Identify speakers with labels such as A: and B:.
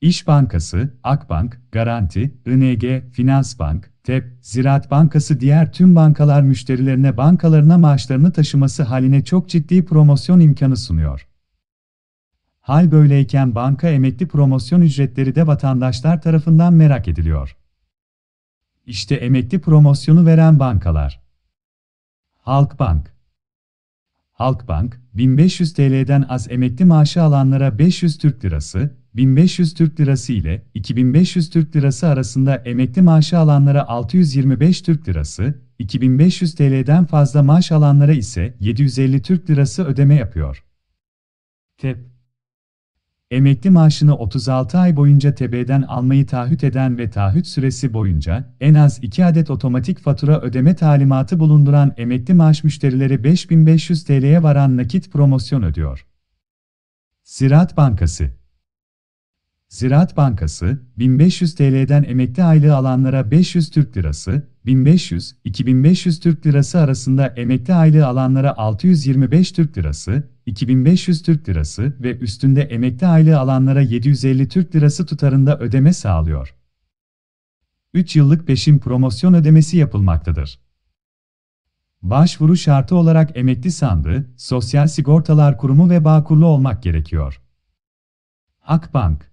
A: İş Bankası, Akbank, Garanti, ING, Finansbank, TEP, Ziraat Bankası diğer tüm bankalar müşterilerine bankalarına maaşlarını taşıması haline çok ciddi promosyon imkanı sunuyor. Hal böyleyken banka emekli promosyon ücretleri de vatandaşlar tarafından merak ediliyor. İşte emekli promosyonu veren bankalar. Halkbank Halkbank, 1500 TL'den az emekli maaşı alanlara 500 Türk Lirası, 1500 Türk Lirası ile 2500 Türk Lirası arasında emekli maaşı alanlara 625 Türk Lirası, 2500 TL'den fazla maaş alanlara ise 750 Türk Lirası ödeme yapıyor. TEP Emekli maaşını 36 ay boyunca TB'den almayı taahhüt eden ve taahhüt süresi boyunca en az 2 adet otomatik fatura ödeme talimatı bulunduran emekli maaş müşterileri 5500 TL'ye varan nakit promosyon ödüyor. Ziraat Bankası Ziraat Bankası, 1500 TL'den emekli aylığı alanlara 500 Türk Lirası, 1500-2500 Türk Lirası arasında emekli aylığı alanlara 625 Türk Lirası, 2500 Türk Lirası ve üstünde emekli aylığı alanlara 750 Türk Lirası tutarında ödeme sağlıyor. 3 yıllık peşin promosyon ödemesi yapılmaktadır. Başvuru şartı olarak emekli sandığı, Sosyal Sigortalar Kurumu ve Bağkurlu olmak gerekiyor. Akbank